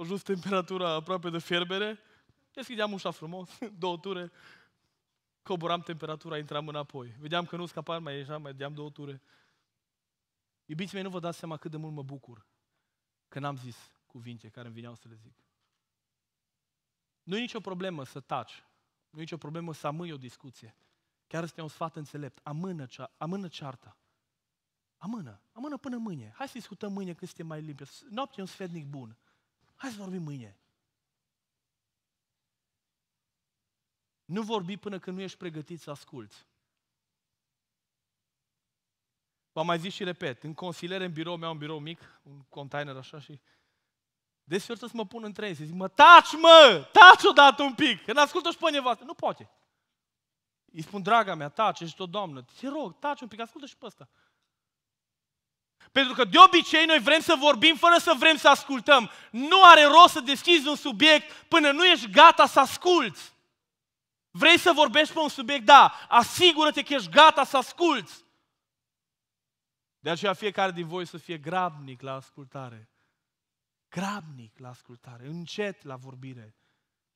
Speaker 1: ajuns temperatura aproape de fierbere, deschideam ușa frumos, două ture, coboram temperatura, intram înapoi. Vedeam că nu scapam, mai ieșeam, mai deam două ture. Iubiți mei, nu vă dați seama cât de mult mă bucur că n-am zis cuvinte care îmi vineau să le zic. Nu e nicio problemă să taci, nu e nicio problemă să amâi o discuție. Chiar este un sfat înțelept. Amână, cea, amână cearta. Amână. Amână până mâine. Hai să discutăm mâine când suntem mai limpede. Noapte e un sfetnic bun. Hai să vorbim mâine. Nu vorbi până când nu ești pregătit să asculți. V-am mai zis și repet, în consiliere, în birou, mi-au un birou mic, un container așa și... Deseori să mă pun în trei, să zic, mă, taci mă, taci odată un pic, că n-ascultă și pe nevastă. Nu poate. Îi spun, draga mea, taci, și tot, doamnă, te rog, taci un pic, ascultă și pe ăsta. Pentru că de obicei noi vrem să vorbim fără să vrem să ascultăm. Nu are rost să deschizi un subiect până nu ești gata să asculți. Vrei să vorbești pe un subiect? Da. Asigură-te că ești gata să asculți. De aceea fiecare din voi să fie grabnic la ascultare. Grabnic la ascultare, încet la vorbire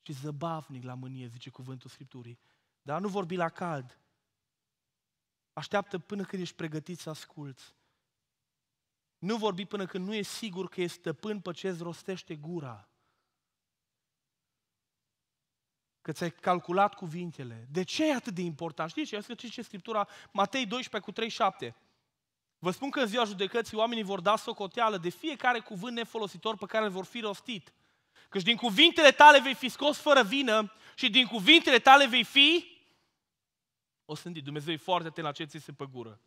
Speaker 1: și zăbavnic la mânie, zice cuvântul Scripturii. Dar nu vorbi la cald. Așteaptă până când ești pregătit să asculți. Nu vorbi până când nu e sigur că e stăpân pe ce îți rostește gura. Că ți-ai calculat cuvintele. De ce e atât de important? Știi ce? Ia să ce Scriptura Matei 12 cu 37. Vă spun că în ziua judecății oamenii vor da socoteală de fiecare cuvânt nefolositor pe care îl vor fi rostit. Căci din cuvintele tale vei fi scos fără vină și din cuvintele tale vei fi O sândit. Dumnezeu e foarte atent la ce ți se păgură.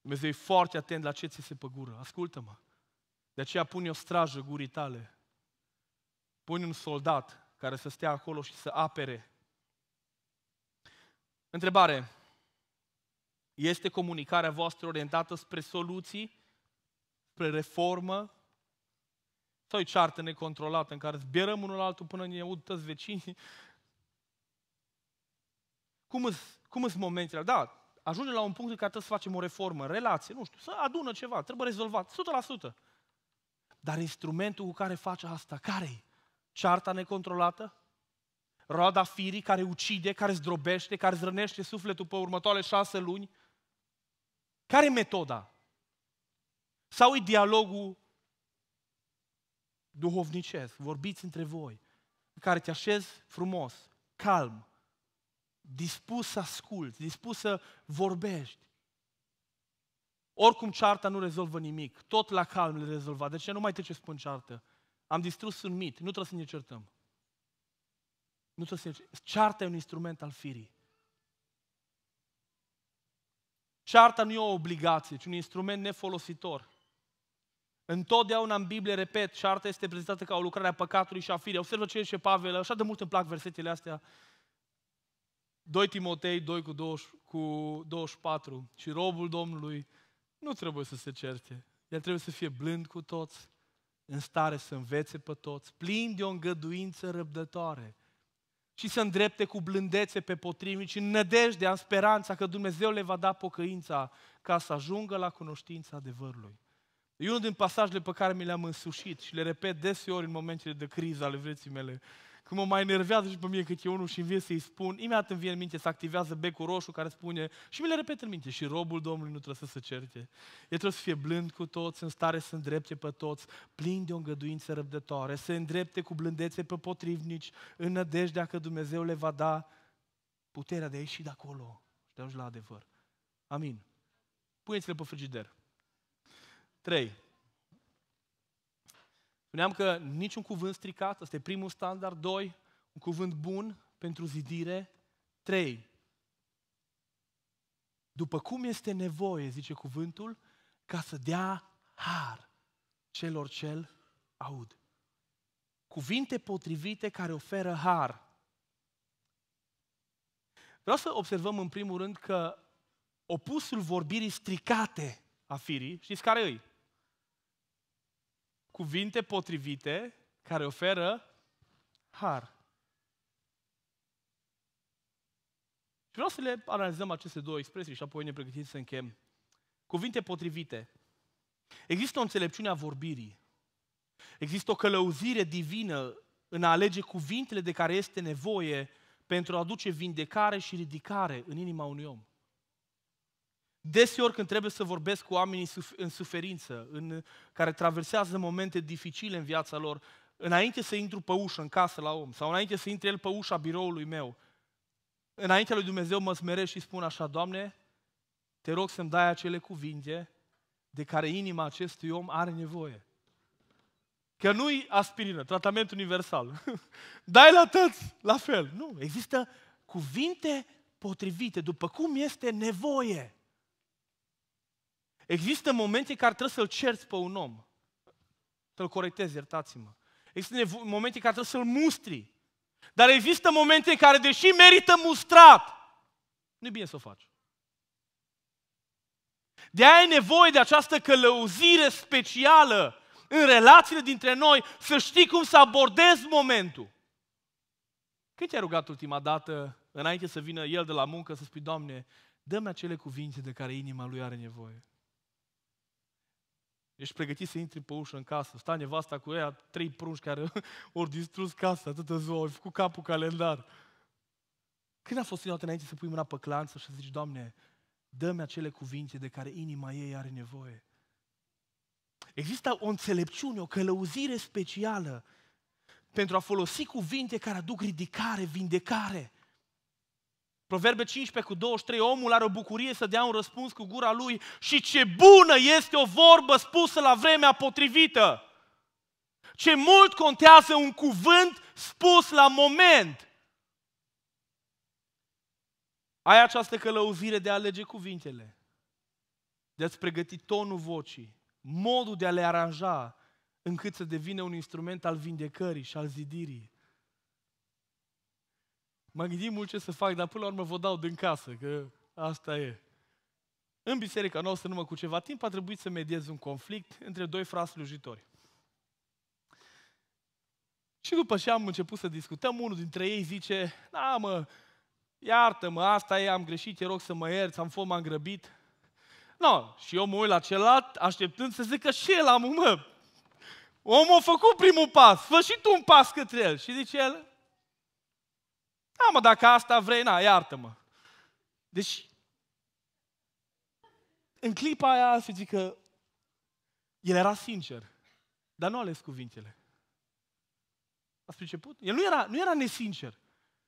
Speaker 1: Dumnezeu e foarte atent la ce ți se păgură. Ascultă-mă. De aceea pune o strajă gurii tale. Pune un soldat care să stea acolo și să apere. Întrebare. Este comunicarea voastră orientată spre soluții, spre reformă? Sau e ceartă necontrolată în care zbierăm unul altul până ne aud toți vecinii? Cum îți, cum îți momentele? Da, ajungem la un punct în care trebuie să facem o reformă, relație, nu știu, să adună ceva, trebuie rezolvat, 100%. Dar instrumentul cu care faci asta, care-i? Cearta necontrolată? Roada firii care ucide, care zdrobește, care zrănește sufletul pe următoarele șase luni? Care e metoda? Sau e dialogul duhovnicesc, vorbiți între voi, în care te așezi frumos, calm, dispus să asculți, dispus să vorbești. Oricum cearta nu rezolvă nimic, tot la calm le rezolva. De ce nu mai trece spun ceartă? Am distrus un mit, nu trebuie să ne certăm. Nu trebuie să ne certăm. Cearta e un instrument al firii. Cearta nu e o obligație, ci un instrument nefolositor. Întotdeauna în Biblie, repet, cearta este prezentată ca o lucrare a păcatului și a firii. Observă ce zice Pavel, așa de mult îmi plac versetele astea. 2 Timotei 2 cu, 20, cu 24. Și robul Domnului nu trebuie să se certe. El trebuie să fie blând cu toți, în stare să învețe pe toți, plin de o îngăduință răbdătoare și să îndrepte cu blândețe pe potrivnici, în nădejdea, în speranța că Dumnezeu le va da pocăința ca să ajungă la cunoștința adevărului. E unul din pasajele pe care mi le-am însușit și le repet deseori în momentele de criză ale vieții mele. Că mă mai enervează și pe mine e unul și vine să-i spun, imediat îmi vine în minte să activează becul roșu care spune, și mi le repet în minte, și robul Domnului nu trebuie să se certe. El trebuie să fie blând cu toți, în stare să îndrepte pe toți, plin de o îngăduință răbdătoare, să îndrepte cu blândețe pe potrivnici, în nădejdea că Dumnezeu le va da puterea de a ieși de acolo și de a la adevăr. Amin. Puneți-le pe frigider. 3. Spuneam că niciun cuvânt stricat, ăsta e primul standard. Doi, un cuvânt bun pentru zidire. Trei, după cum este nevoie, zice cuvântul, ca să dea har celor ce aud. Cuvinte potrivite care oferă har. Vreau să observăm în primul rând că opusul vorbirii stricate a firii, știți care îi? cuvinte potrivite care oferă har. Și vreau să le analizăm aceste două expresii și apoi ne pregătim să închem. Cuvinte potrivite. Există o înțelepciune a vorbirii. Există o călăuzire divină în a alege cuvintele de care este nevoie pentru a aduce vindecare și ridicare în inima unui om. Deseori când trebuie să vorbesc cu oamenii în suferință, în, care traversează momente dificile în viața lor, înainte să intru pe ușă în casă la om, sau înainte să intre el pe ușa biroului meu, înaintea lui Dumnezeu mă smeresc și spun așa, Doamne, te rog să-mi dai acele cuvinte de care inima acestui om are nevoie. Că nu-i aspirină, tratament universal. dai la tăți, la fel. Nu, există cuvinte potrivite, după cum este nevoie. Există momente în care trebuie să-l cerți pe un om. Să-l corectezi, iertați-mă. Există momente în care trebuie să-l mustri. Dar există momente în care, deși merită mustrat, nu e bine să o faci. De aia e nevoie de această călăuzire specială în relațiile dintre noi, să știi cum să abordezi momentul. Când te-ai rugat ultima dată, înainte să vină el de la muncă, să spui, Doamne, dă-mi acele cuvinte de care inima lui are nevoie. Ești pregătit să intri pe ușă în casă, sta nevasta cu ea, trei prunci care ori distrus casa atâta ziua, au făcut capul calendar. Când a fost prima înainte să pui mâna pe clanță și să zici, Doamne, dă-mi acele cuvinte de care inima ei are nevoie. Există o înțelepciune, o călăuzire specială pentru a folosi cuvinte care aduc ridicare, vindecare. Proverbe 15 cu 23, omul are o bucurie să dea un răspuns cu gura lui și ce bună este o vorbă spusă la vremea potrivită. Ce mult contează un cuvânt spus la moment. Ai această călăuzire de a alege cuvintele, de a-ți pregăti tonul vocii, modul de a le aranja încât să devină un instrument al vindecării și al zidirii M-am gândit mult ce să fac, dar până la urmă vă dau din casă, că asta e. În biserica noastră, numai cu ceva timp, a trebuit să mediez un conflict între doi frați slujitori. Și după ce am început să discutăm, unul dintre ei zice, da mă, iartă-mă, asta e, am greșit, te rog să mă ierți, am fost, m-am grăbit. No, și eu mă uit la celălalt, așteptând să zică și el, am mă, omul a făcut primul pas, fă și tu un pas către el. Și zice el, da, mă, dacă asta vrei, na, iartă-mă. Deci, în clipa aia se zice că el era sincer, dar nu a ales cuvintele. Ați priceput? El nu era, nu era nesincer.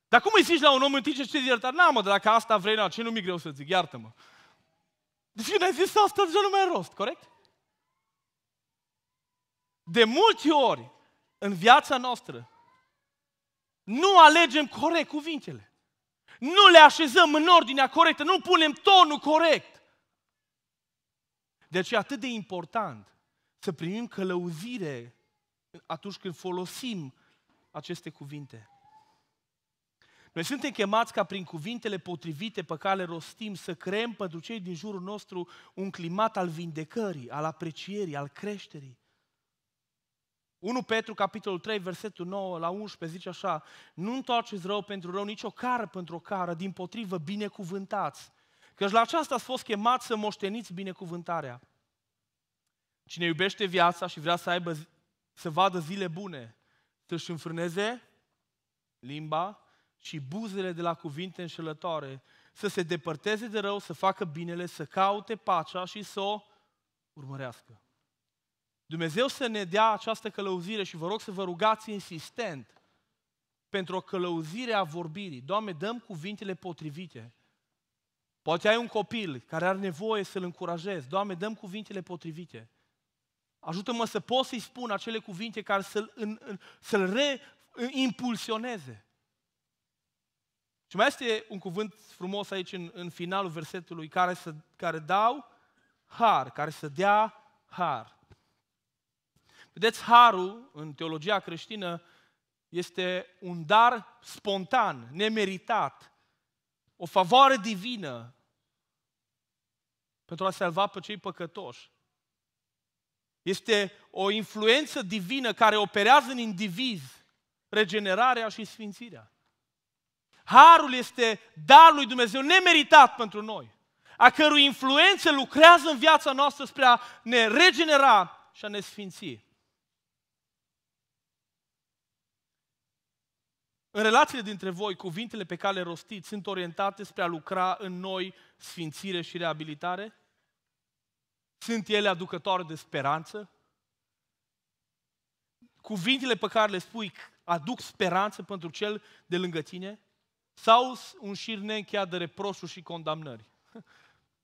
Speaker 1: Dar cum îi zici la un om timp ce zici iertare? Na, mă, dacă asta vrei, na, ce nu mi greu să zic, iartă-mă. Deci când ai zis asta, deja nu mai rost, corect? De multe ori, în viața noastră, nu alegem corect cuvintele. Nu le așezăm în ordinea corectă, nu punem tonul corect. Deci e atât de important să primim călăuzire atunci când folosim aceste cuvinte. Noi suntem chemați ca prin cuvintele potrivite pe care le rostim să creăm pentru cei din jurul nostru un climat al vindecării, al aprecierii, al creșterii. 1 Petru, capitolul 3, versetul 9 la 11, zice așa, nu întoarceți rău pentru rău, nici o cară pentru o cară, din potrivă binecuvântați. Căci la aceasta ați fost chemați să moșteniți binecuvântarea. Cine iubește viața și vrea să aibă, să vadă zile bune, să-și înfrâneze limba și buzele de la cuvinte înșelătoare, să se depărteze de rău, să facă binele, să caute pacea și să o urmărească. Dumnezeu să ne dea această călăuzire și vă rog să vă rugați insistent pentru o călăuzire a vorbirii. Doamne, dăm cuvintele potrivite. Poate ai un copil care are nevoie să-l încurajezi. Doamne, dăm cuvintele potrivite. Ajută-mă să pot să-i spun acele cuvinte care să-l, în, în, să-l reimpulsioneze. Și mai este un cuvânt frumos aici în, în finalul versetului, care, să, care dau har, care să dea har. Vedeți, harul în teologia creștină este un dar spontan, nemeritat, o favoare divină pentru a salva pe cei păcătoși. Este o influență divină care operează în indiviz regenerarea și sfințirea. Harul este darul lui Dumnezeu nemeritat pentru noi, a cărui influență lucrează în viața noastră spre a ne regenera și a ne sfinții. În relațiile dintre voi, cuvintele pe care le rostiți sunt orientate spre a lucra în noi sfințire și reabilitare? Sunt ele aducătoare de speranță? Cuvintele pe care le spui aduc speranță pentru cel de lângă tine? Sau un șir neîncheiat de reproșuri și condamnări?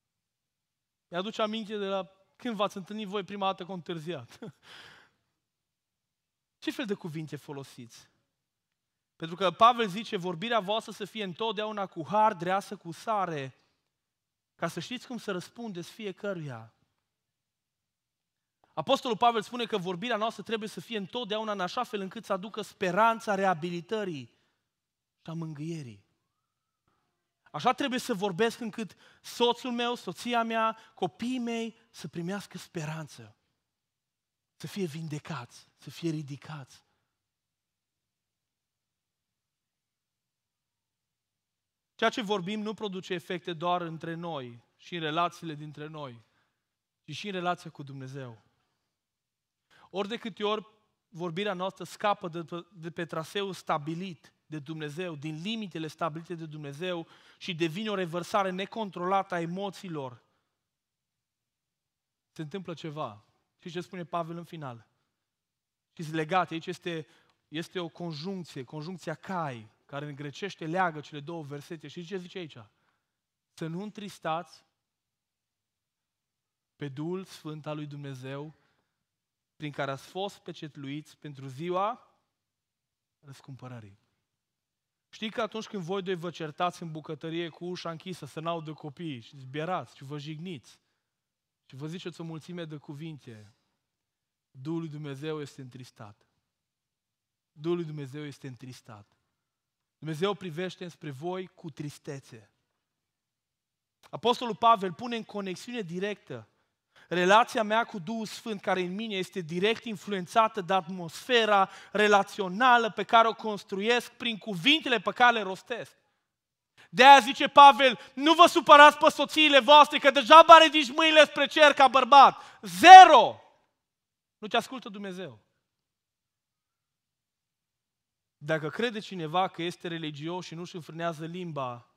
Speaker 1: Mi-aduce aminte de la când v-ați întâlnit voi prima dată cu întârziat. Ce fel de cuvinte folosiți? Pentru că Pavel zice, vorbirea voastră să fie întotdeauna cu har, dreasă, cu sare, ca să știți cum să răspundeți fiecăruia. Apostolul Pavel spune că vorbirea noastră trebuie să fie întotdeauna în așa fel încât să aducă speranța reabilitării și a mângâierii. Așa trebuie să vorbesc încât soțul meu, soția mea, copiii mei să primească speranță, să fie vindecați, să fie ridicați, Ceea ce vorbim nu produce efecte doar între noi și în relațiile dintre noi, ci și în relația cu Dumnezeu. Ori de câte ori vorbirea noastră scapă de pe, de pe traseul stabilit de Dumnezeu, din limitele stabilite de Dumnezeu și devine o revărsare necontrolată a emoțiilor, se întâmplă ceva. Și ce spune Pavel în final? Și legat, aici este, este o conjuncție, conjuncția cai, care în grecește leagă cele două versete. Și ce zice aici? Să nu întristați pe Duhul Sfânt al lui Dumnezeu, prin care ați fost pecetluiți pentru ziua răscumpărării. Știi că atunci când voi doi vă certați în bucătărie cu ușa închisă, să n de copii și zbierați și vă jigniți și vă ziceți o mulțime de cuvinte, Duhul lui Dumnezeu este întristat. Duhul lui Dumnezeu este întristat. Dumnezeu privește spre voi cu tristețe. Apostolul Pavel pune în conexiune directă relația mea cu Duhul Sfânt care în mine este direct influențată de atmosfera relațională pe care o construiesc prin cuvintele pe care le rostesc. De aia zice Pavel, nu vă supărați pe soțiile voastre, că deja ridici mâinile spre cer ca bărbat. Zero! Nu te ascultă Dumnezeu. Dacă crede cineva că este religios și nu își înfrânează limba,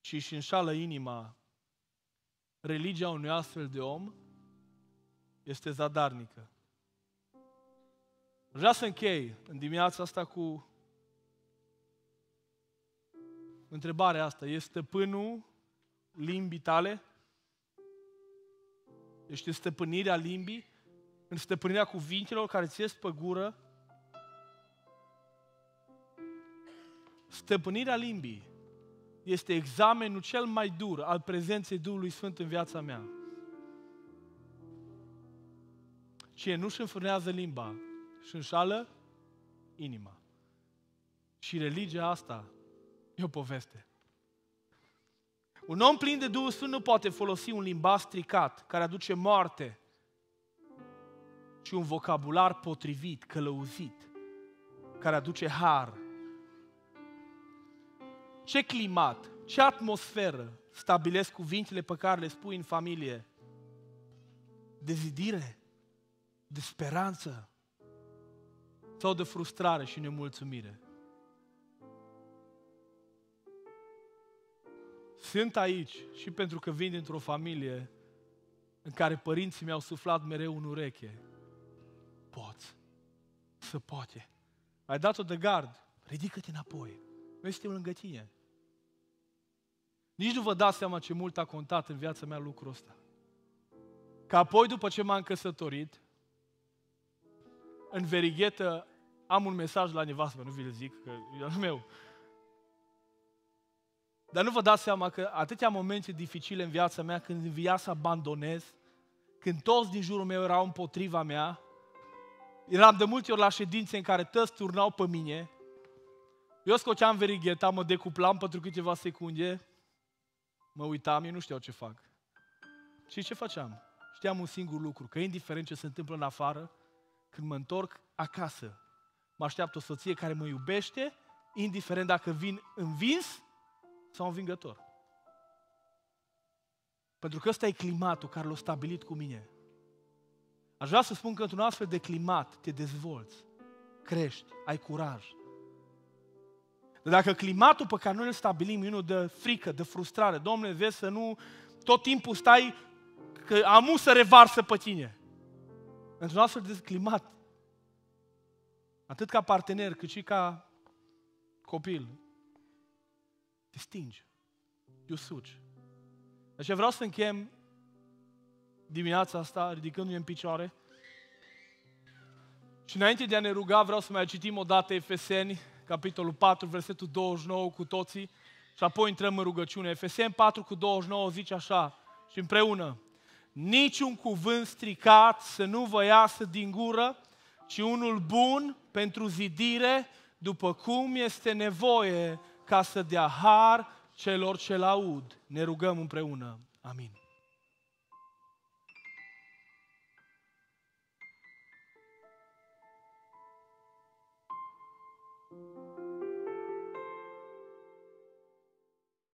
Speaker 1: ci își înșală inima, religia unui astfel de om este zadarnică. Vreau să închei în dimineața asta cu întrebarea asta. Este stăpânul limbii tale? Ești în stăpânirea limbii? În stăpânirea cuvintelor care ți ies pe gură? stăpânirea limbii este examenul cel mai dur al prezenței Duhului Sfânt în viața mea. Cine nu-și înfrânează limba și înșală inima. Și religia asta e o poveste. Un om plin de Duhul Sfânt nu poate folosi un limbaj stricat care aduce moarte, și un vocabular potrivit, călăuzit, care aduce har ce climat, ce atmosferă stabilesc cuvintele pe care le spui în familie? De zidire? De speranță? Sau de frustrare și nemulțumire? Sunt aici și pentru că vin dintr-o familie în care părinții mi-au suflat mereu în ureche. Poți. Să poate. Ai dat-o de gard. Ridică-te înapoi. Noi suntem lângă tine. Nici nu vă dați seama ce mult a contat în viața mea lucrul ăsta. Că apoi, după ce m-am căsătorit, în verighetă am un mesaj la nevastă nu vi-l zic, că e al meu. Dar nu vă dați seama că atâtea momente dificile în viața mea, când în să abandonez, când toți din jurul meu erau împotriva mea, eram de multe ori la ședințe în care tăți turnau pe mine, eu scoteam verigheta, mă decuplam pentru câteva secunde, Mă uitam, eu nu știau ce fac. Și ce făceam? Știam un singur lucru, că indiferent ce se întâmplă în afară, când mă întorc acasă, mă așteaptă o soție care mă iubește, indiferent dacă vin învins sau învingător. Pentru că ăsta e climatul care l-a stabilit cu mine. Aș vrea să spun că într-un astfel de climat te dezvolți, crești, ai curaj, dacă climatul pe care noi îl stabilim e unul de frică, de frustrare, domnule, vezi să nu tot timpul stai că amu să revarsă pe tine. Într-un astfel de climat, atât ca partener, cât și ca copil, te stingi, te usuci. Deci vreau să închem dimineața asta, ridicându-ne în picioare. Și înainte de a ne ruga, vreau să mai citim o dată Efeseni capitolul 4, versetul 29 cu toții și apoi intrăm în rugăciune. Efesem 4 cu 29 zice așa și împreună. Niciun cuvânt stricat să nu vă iasă din gură, ci unul bun pentru zidire, după cum este nevoie ca să dea har celor ce-l aud. Ne rugăm împreună. Amin.